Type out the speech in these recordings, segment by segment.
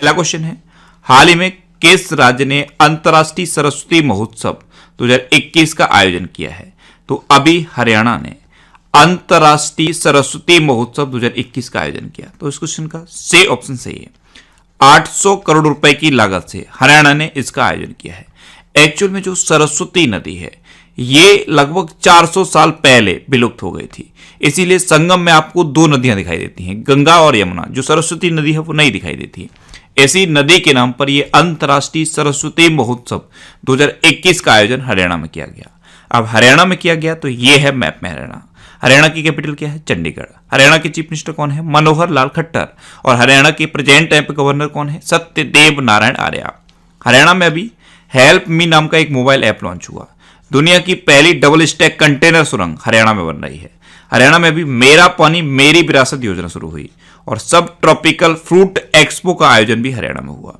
पहला क्वेश्चन है हाल ही में किस राज्य ने अंतर्राष्ट्रीय सरस्वती महोत्सव 2021 का आयोजन किया है तो अभी हरियाणा ने अंतर्राष्ट्रीय सरस्वती महोत्सव 2021 का आयोजन किया तो इस क्वेश्चन का से ऑप्शन सही है 800 करोड़ रुपए की लागत से हरियाणा ने इसका आयोजन किया है एक्चुअल में जो सरस्वती नदी है ये लगभग 400 साल पहले विलुप्त हो गई थी इसीलिए संगम में आपको दो नदियां दिखाई देती हैं गंगा और यमुना जो सरस्वती नदी है वो नहीं दिखाई देती है ऐसी नदी के नाम पर यह अंतर्राष्ट्रीय सरस्वती महोत्सव 2021 का आयोजन हरियाणा में किया गया अब हरियाणा में किया गया तो ये है मैप में हरियाणा हरियाणा की कैपिटल क्या है चंडीगढ़ हरियाणा के चीफ मिनिस्टर कौन है मनोहर लाल खट्टर और हरियाणा के प्रेजेंट टाइम गवर्नर कौन है सत्यदेव नारायण आर्या हरियाणा में अभी हेल्प मी नाम का एक मोबाइल ऐप लॉन्च हुआ दुनिया की पहली डबल स्टैक कंटेनर सुरंग हरियाणा में बन रही है हरियाणा में अभी मेरा पानी मेरी विरासत योजना शुरू हुई और सब ट्रॉपिकल फ्रूट एक्सपो का आयोजन भी हरियाणा में हुआ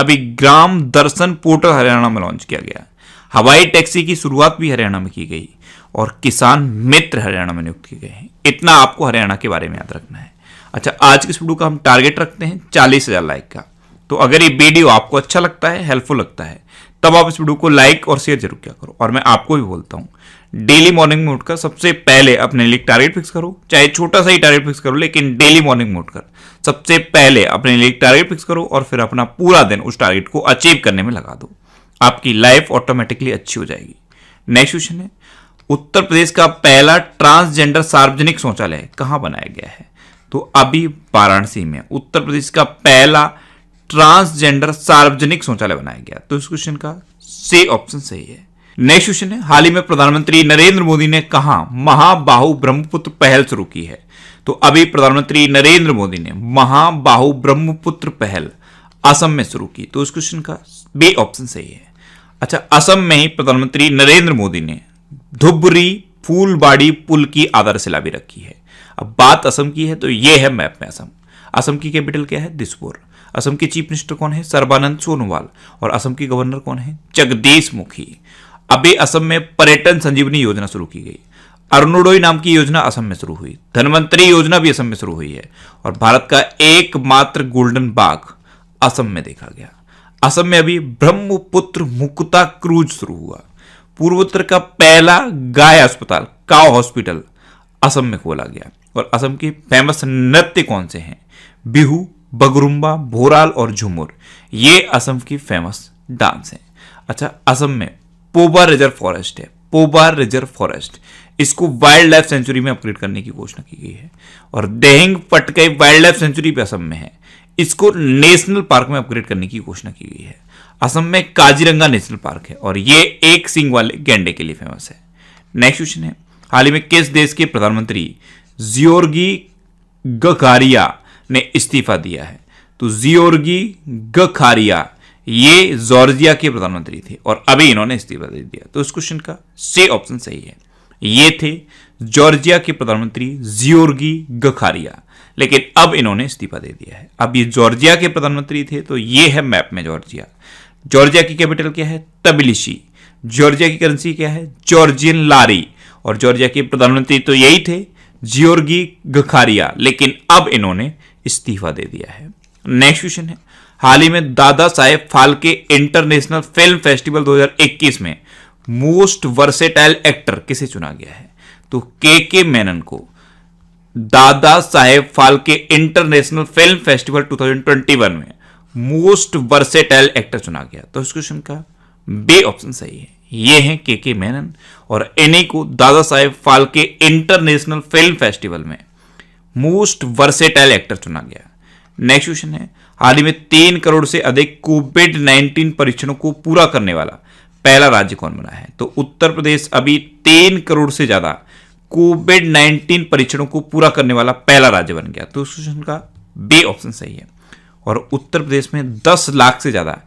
अभी ग्राम दर्शन पोर्टल हरियाणा में लॉन्च किया गया हवाई टैक्सी की शुरुआत भी हरियाणा में की गई और किसान मित्र हरियाणा में नियुक्त किए गए हैं इतना आपको हरियाणा के बारे में याद रखना है अच्छा आज के इस वीडियो का हम टारगेट रखते हैं चालीस हज़ार लाइक का तो अगर ये वीडियो आपको अच्छा लगता है हेल्पफुल लगता है तब आप इस वीडियो को लाइक और शेयर जरूर किया करो और मैं आपको भी बोलता हूँ डेली मॉर्निंग में उठकर सबसे पहले अपने लिए टारगेट फिक्स करो चाहे छोटा सा ही टारगेट फिक्स करो लेकिन डेली मॉर्निंग में उठकर सबसे पहले अपने लिए टारगेट फिक्स करो और फिर अपना पूरा दिन उस टारगेट को अचीव करने में लगा दो आपकी लाइफ ऑटोमेटिकली अच्छी हो जाएगी नेक्स्ट क्वेश्चन है उत्तर प्रदेश का पहला ट्रांसजेंडर सार्वजनिक शौचालय कहाँ बनाया गया है तो अभी वाराणसी में उत्तर प्रदेश का पहला ट्रांसजेंडर सार्वजनिक शौचालय बनाया गया तो इस क्वेश्चन का से ऑप्शन सही है नेक्स्ट क्वेश्चन है हाल ही में प्रधानमंत्री नरेंद्र मोदी ने कहा महाबाहु ब्रह्मपुत्र पहल शुरू की है तो अभी प्रधानमंत्री नरेंद्र मोदी ने महाबाहु ब्रह्मपुत्र पहल असम में शुरू की तो इस क्वेश्चन का बे ऑप्शन सही है अच्छा असम में ही प्रधानमंत्री नरेंद्र मोदी ने धुबरी फूलबाड़ी पुल की आधारशिला भी रखी है अब बात असम की है तो ये है मैप में असम असम की कैपिटल क्या है दिसपुर असम के चीफ मिनिस्टर कौन है सर्बानंद सोनोवाल और असम के गवर्नर कौन है जगदीश मुखी अभी असम में पर्यटन संजीवनी योजना शुरू की गई अरुणोडोई नाम की योजना असम में शुरू हुई धनवंतरी योजना भी असम में शुरू हुई है और भारत का एकमात्र गोल्डन बाघ असम में देखा गया असम में अभी ब्रह्मपुत्र मुक्ता क्रूज शुरू हुआ पूर्वोत्तर का पहला गाय अस्पताल काव हॉस्पिटल असम में खोला गया और असम के फेमस नृत्य कौन से हैं बिहू बगरुम्बा भोराल और झुमुर ये असम की फेमस डांस हैं अच्छा असम में पोबा रिजर्व फॉरेस्ट है पोबा रिजर्व फॉरेस्ट इसको वाइल्ड लाइफ सेंचुरी में अपग्रेड करने की घोषणा की गई है और देहंग पटके वाइल्ड लाइफ सेंचुरी भी असम में है इसको नेशनल पार्क में अपग्रेड करने की घोषणा की गई है असम में काजीरंगा नेशनल पार्क है और ये एक सिंग वाले गेंडे के लिए फेमस है नेक्स्ट क्वेश्चन है हाल ही में किस देश के प्रधानमंत्री जियोर्गी गकारिया ने इस्तीफा दिया है तो जियोर्गी गखारिया ये जॉर्जिया के प्रधानमंत्री थे और अभी इन्होंने इस्तीफा दे दिया तो इस क्वेश्चन का से ऑप्शन सही है ये थे जॉर्जिया के प्रधानमंत्री जियोर्गी गखारिया लेकिन अब इन्होंने इस्तीफा दे दिया है अब ये जॉर्जिया के प्रधानमंत्री थे तो ये है मैप में जॉर्जिया जॉर्जिया की कैपिटल क्या है तबिलिशी जॉर्जिया की करेंसी क्या है जॉर्जियन लारी और जॉर्जिया के प्रधानमंत्री तो यही थे जियोर्गी गखारिया लेकिन अब इन्होंने इस्तीफा दे दिया है नेक्स्ट क्वेश्चन है हाल ही में Dada Saheb Phalke international film festival 2021 में मोस्ट वर्सेटाइल एक्टर किसे चुना गया है तो के के मेनन को Dada Saheb Phalke international film festival 2021 में मोस्ट वर्सेटाइल एक्टर चुना गया तो इस क्वेश्चन का बे ऑप्शन सही है ये हैं के के मेनन और इन्हीं को Dada Saheb Phalke international film festival में मोस्ट वर्सेटाइल एक्टर चुना गया नेक्स्ट क्वेश्चन है हाल ही में तीन करोड़ से अधिक कोविड नाइनटीन परीक्षणों को पूरा करने वाला पहला राज्य कौन बना है तो उत्तर प्रदेश अभी तीन करोड़ से ज्यादा कोविड नाइनटीन परीक्षणों को पूरा करने वाला पहला राज्य बन गया तो इस क्वेश्चन का बे ऑप्शन सही है और उत्तर प्रदेश में दस लाख से ज्यादा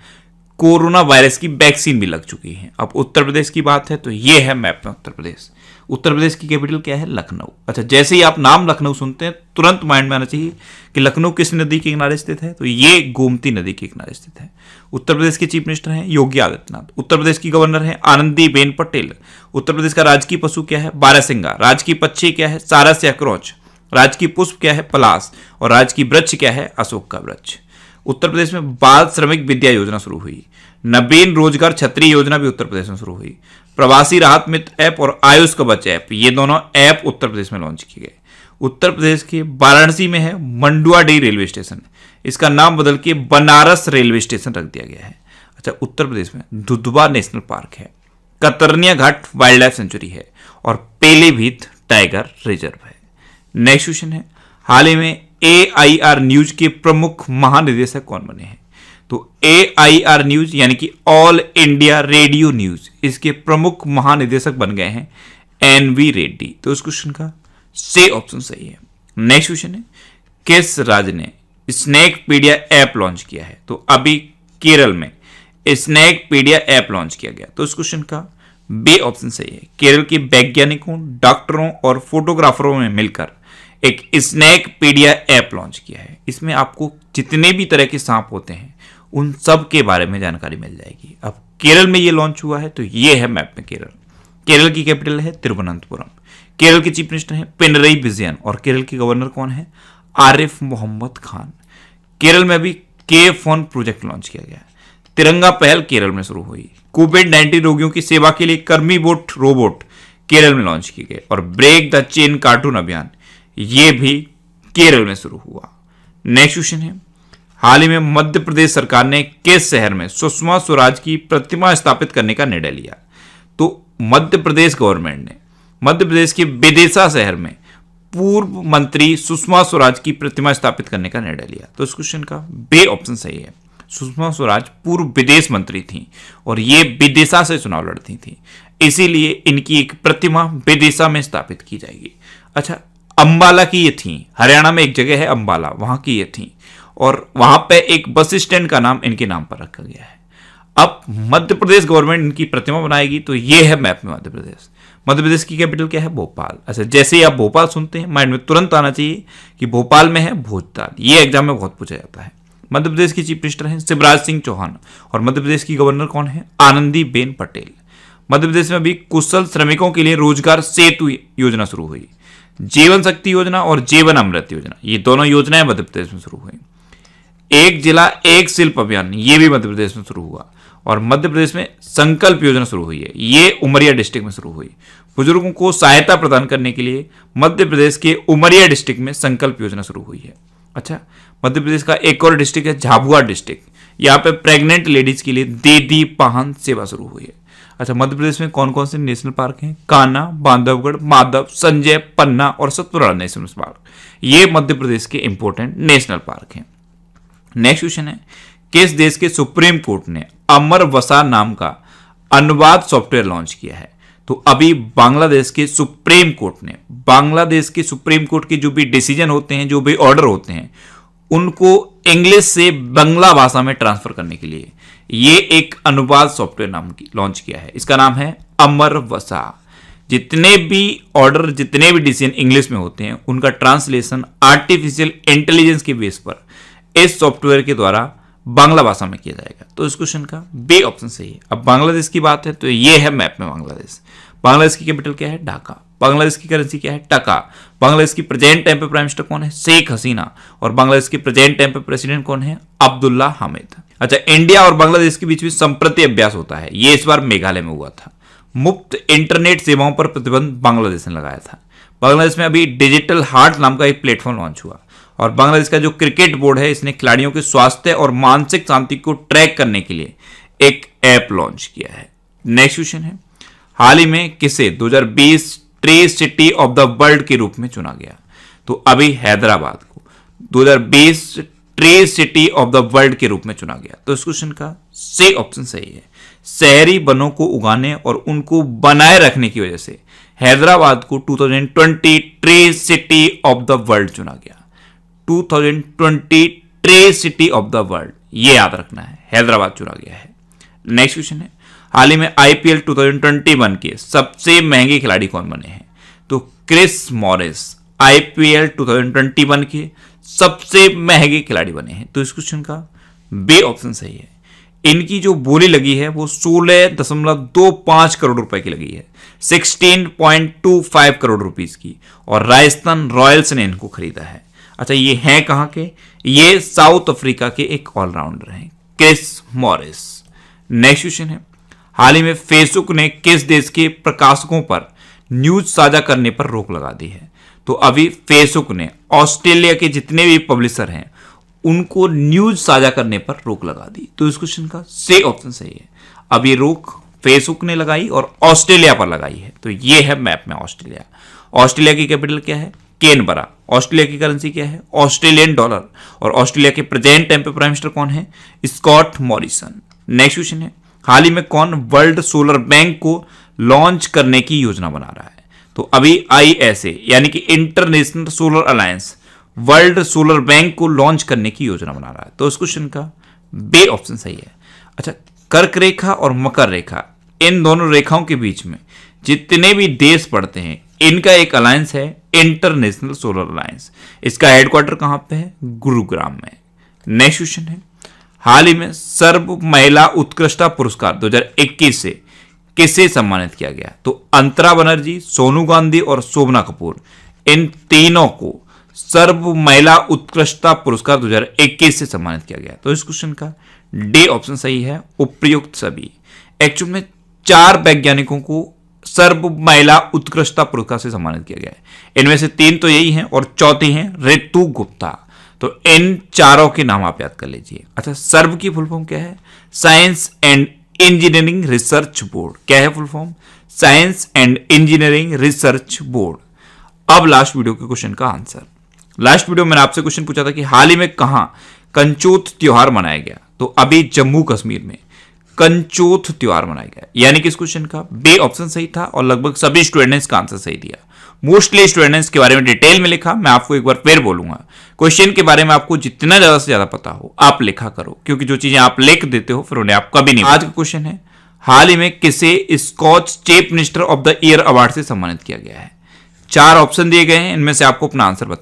कोरोना वायरस की वैक्सीन भी लग चुकी है अब उत्तर प्रदेश की बात है तो ये है मैप में उत्तर प्रदेश उत्तर प्रदेश की कैपिटल क्या है लखनऊ अच्छा जैसे ही आप नाम लखनऊ सुनते हैं तुरंत माइंड में आना चाहिए कि लखनऊ किस नदी के किनारे स्थित है तो ये गोमती नदी के किनारे स्थित है उत्तर प्रदेश के चीफ मिनिस्टर हैं योगी आदित्यनाथ उत्तर प्रदेश की गवर्नर हैं आनंदीबेन पटेल उत्तर प्रदेश का राजकीय पशु क्या है बारासिंगा राजकीय पक्षी क्या है सारस या क्रोच राजकीय पुष्प क्या है पलास और राजकीय वृक्ष क्या है अशोक का वृक्ष उत्तर प्रदेश में बाल श्रमिक विद्या योजना शुरू हुई नवीन रोजगार छत्री योजना भी उत्तर प्रदेश में शुरू हुई प्रवासी राहत मित्र ऐप और आयुष कवच ऐप ये दोनों ऐप उत्तर प्रदेश में लॉन्च किए गए उत्तर प्रदेश के वाराणसी में है मंडुआ डी रेलवे स्टेशन इसका नाम बदल के बनारस रेलवे स्टेशन रख दिया गया है अच्छा उत्तर प्रदेश में दुधवा नेशनल पार्क है Katarniya Ghat wildlife sanctuary है और पेलीभीत टाइगर रिजर्व है नेक्स्ट क्वेश्चन है हाल ही में आई आर न्यूज के प्रमुख महानिदेशक कौन बने हैं तो ए आई आर न्यूज यानी कि ऑल इंडिया रेडियो न्यूज इसके प्रमुख महानिदेशक बन गए हैं एन वी रेड्डी तो इस क्वेश्चन का से ऑप्शन सही है नेक्स्ट क्वेश्चन है किस राज्य ने स्नैक पीडिया ऐप लॉन्च किया है तो अभी केरल में स्नैक पीडिया ऐप लॉन्च किया गया तो इस क्वेश्चन का बे ऑप्शन सही है केरल के वैज्ञानिकों डॉक्टरों और फोटोग्राफरों में मिलकर एक स्नैक पीडिया ऐप लॉन्च किया है इसमें आपको जितने भी तरह के सांप होते हैं उन सब के बारे में जानकारी मिल जाएगी अब केरल में ये लॉन्च हुआ है तो ये है मैप में केरल केरल की कैपिटल है तिरुवनंतपुरम केरल के चीफ मिनिस्टर हैं पिनरई विजयन और केरल के गवर्नर कौन है आरिफ मोहम्मद खान केरल में अभी के फोन प्रोजेक्ट लॉन्च किया गया तिरंगा पहल केरल में शुरू हुई कोविड नाइन्टीन रोगियों की सेवा के लिए कर्मी बोट रोबोट केरल में लॉन्च किए गए और ब्रेक द चेन कार्टून अभियान यह भी केरल में शुरू हुआ नेक्स्ट क्वेश्चन है हाल ही में मध्य प्रदेश सरकार ने किस शहर में सुषमा स्वराज की प्रतिमा स्थापित करने का निर्णय लिया तो मध्य प्रदेश गवर्नमेंट ने मध्य प्रदेश के बेदेसा शहर में पूर्व मंत्री सुषमा स्वराज की प्रतिमा स्थापित करने का निर्णय लिया तो इस क्वेश्चन का बे ऑप्शन सही है सुषमा स्वराज पूर्व विदेश मंत्री थी और ये विदेशा से चुनाव लड़ती थी इसीलिए इनकी एक प्रतिमा विदेशा में स्थापित की जाएगी अच्छा अम्बाला की ये थी हरियाणा में एक जगह है अम्बाला वहां की ये थी और वहां पे एक बस स्टैंड का नाम इनके नाम पर रखा गया है अब मध्य प्रदेश गवर्नमेंट इनकी प्रतिमा बनाएगी तो ये है मैप में मध्य प्रदेश मध्य प्रदेश की कैपिटल क्या है भोपाल अच्छा जैसे ही आप भोपाल सुनते हैं माइंड में तुरंत आना चाहिए कि भोपाल में है भोजताल ये एग्जाम में बहुत पूछा जाता है मध्य प्रदेश की चीफ मिनिस्टर हैं शिवराज सिंह चौहान और मध्य प्रदेश की गवर्नर कौन है आनंदी बेन पटेल मध्य प्रदेश में अभी कुशल श्रमिकों के लिए रोजगार सेतु योजना शुरू हुई जीवन शक्ति योजना और जीवन अमृत योजना ये दोनों योजनाएं मध्य प्रदेश में शुरू हुई एक जिला एक शिल्प अभियान ये भी मध्य प्रदेश में शुरू हुआ और मध्य प्रदेश में संकल्प योजना शुरू हुई है ये उमरिया डिस्ट्रिक्ट में शुरू हुई बुजुर्गों को सहायता प्रदान करने के लिए मध्य प्रदेश के उमरिया डिस्ट्रिक्ट में संकल्प योजना शुरू हुई है अच्छा मध्य प्रदेश का एक और डिस्ट्रिक्ट है झाबुआ डिस्ट्रिक्ट यहाँ पे प्रेग्नेंट लेडीज के लिए दीदी पाहन सेवा शुरू हुई है अच्छा मध्य प्रदेश में कौन कौन से नेशनल पार्क हैं काना बांधवगढ़ माधव संजय पन्ना और सतपुरा नेशनल पार्क ये मध्य प्रदेश के इंपॉर्टेंट नेशनल पार्क हैं नेक्स्ट क्वेश्चन है किस देश के सुप्रीम कोर्ट ने अमर वसा नाम का अनुवाद सॉफ्टवेयर लॉन्च किया है तो अभी बांग्लादेश के सुप्रीम कोर्ट ने बांग्लादेश के सुप्रीम कोर्ट के जो भी डिसीजन होते हैं जो भी ऑर्डर होते हैं उनको इंग्लिश से बंगला भाषा में ट्रांसफर करने के लिए ये एक अनुवाद सॉफ्टवेयर नाम की लॉन्च किया है इसका नाम है अमर वसा जितने भी ऑर्डर जितने भी डिसीजन इंग्लिश में होते हैं उनका ट्रांसलेशन आर्टिफिशियल इंटेलिजेंस के बेस पर इस सॉफ्टवेयर के द्वारा बांग्ला भाषा में किया जाएगा तो इस क्वेश्चन का बे ऑप्शन सही है अब बांग्लादेश की बात है तो ये है मैप में बांग्लादेश बांग्लादेश की कैपिटल क्या है ढाका बांग्लादेश की करेंसी क्या है टका बांग्लादेश की प्रेजेंट टाइम पे प्राइम मिनिस्टर कौन है शेख हसीना और बांग्लादेश की प्रेजेंट टाइम पे प्रेसिडेंट कौन है अब्दुल्ला हामिद अच्छा इंडिया और बांग्लादेश के बीच में संप्रति अभ्यास होता है ये इस बार मेघालय में हुआ था मुफ्त इंटरनेट सेवाओं पर प्रतिबंध बांग्लादेश ने लगाया था बांग्लादेश में अभी डिजिटल हार्ट नाम का एक प्लेटफॉर्म लॉन्च हुआ और बांग्लादेश का जो क्रिकेट बोर्ड है इसने खिलाड़ियों के स्वास्थ्य और मानसिक शांति को ट्रैक करने के लिए एक ऐप लॉन्च किया है नेक्स्ट क्वेश्चन है हाल ही में किसे 2020 tree city of the world के रूप में चुना गया तो अभी हैदराबाद को 2020 tree city of the world के रूप में चुना गया तो इस क्वेश्चन का से ऑप्शन सही है शहरी वनों को उगाने और उनको बनाए रखने की वजह से हैदराबाद को 2020 tree city of the world चुना गया 2020 tree city of the world ये याद रखना है हैदराबाद चुना गया है नेक्स्ट क्वेश्चन है हाल ही में आईपीएल 2021 के सबसे महंगे खिलाड़ी कौन बने हैं तो क्रिस मॉरिस आईपीएल 2021 के सबसे महंगे खिलाड़ी बने हैं तो इस क्वेश्चन का बे ऑप्शन सही है इनकी जो बोली लगी है वो सोलह दशमलव दो पांच करोड़ रुपए की लगी है sixteen point two five crore rupees की और राजस्थान रॉयल्स ने इनको खरीदा है अच्छा ये हैं कहाँ के ये साउथ अफ्रीका के एक ऑलराउंडर हैं क्रिस मॉरिस नेक्स्ट क्वेश्चन है हाल ही में फेसबुक ने किस देश के प्रकाशकों पर न्यूज साझा करने पर रोक लगा दी है तो अभी फेसबुक ने ऑस्ट्रेलिया के जितने भी पब्लिशर हैं उनको न्यूज साझा करने पर रोक लगा दी तो इस क्वेश्चन का से ऑप्शन सही है अब ये रोक फेसबुक ने लगाई और ऑस्ट्रेलिया पर लगाई है तो ये है मैप में ऑस्ट्रेलिया ऑस्ट्रेलिया की कैपिटल क्या है केनबरा ऑस्ट्रेलिया की करेंसी क्या है ऑस्ट्रेलियन डॉलर और ऑस्ट्रेलिया के प्रेजेंट टाइम पे प्राइम मिनिस्टर कौन है स्कॉट मॉरिसन नेक्स्ट क्वेश्चन है हाल ही में कौन वर्ल्ड सोलर बैंक को लॉन्च करने की योजना बना रहा है तो अभी आई यानी कि international solar alliance world solar bank को लॉन्च करने की योजना बना रहा है तो इस क्वेश्चन का बे ऑप्शन सही है अच्छा कर्क रेखा और मकर रेखा इन दोनों रेखाओं के बीच में जितने भी देश पड़ते हैं इनका एक अलायंस है इंटरनेशनल सोलर अलायंस इसका हेडक्वार्टर कहां पे है गुरुग्राम में नेक्स्ट क्वेश्चन है हाल ही में सर्व महिला उत्कृष्टता पुरस्कार 2021 से किसे सम्मानित किया गया तो अंतरा बनर्जी सोनू गांधी और शोभना कपूर इन तीनों को सर्व महिला उत्कृष्टता पुरस्कार 2021 से सम्मानित किया गया तो इस क्वेश्चन का डी ऑप्शन सही है उपयुक्त सभी एक्चुअल में चार वैज्ञानिकों को सर्व महिला उत्कृष्टता पुरस्कार से सम्मानित किया गया है इनमें से तीन तो यही हैं और चौथी हैं रितु गुप्ता तो इन चारों के नाम आप याद कर लीजिए अच्छा सर्व की फुल फॉर्म क्या है science and engineering research board क्या है full form science and engineering research board अब लास्ट वीडियो के क्वेश्चन का आंसर लास्ट वीडियो मैंने आपसे क्वेश्चन पूछा था कि हाल ही में कहा कंचोत त्योहार मनाया गया तो अभी जम्मू कश्मीर में कंचोत त्यौहार मनाया गया यानी कि इस क्वेश्चन का बे ऑप्शन सही था और लगभग सभी स्टूडेंट ने इसका आंसर सही दिया मोस्टली स्टूडेंट्स के बारे में डिटेल में लिखा मैं आपको एक बार फिर बोलूंगा क्वेश्चन के बारे में आपको जितना ज्यादा से ज्यादा पता हो आप लिखा करो क्योंकि जो चीजें आप लिख देते हो फिर उन्हें आप कभी नहीं आज का क्वेश्चन है हाल ही में किसे Skoch chief minister of the year award से सम्मानित किया गया है चार ऑप्शन दिए गए हैं इनमें से आपको अपना आंसर बताना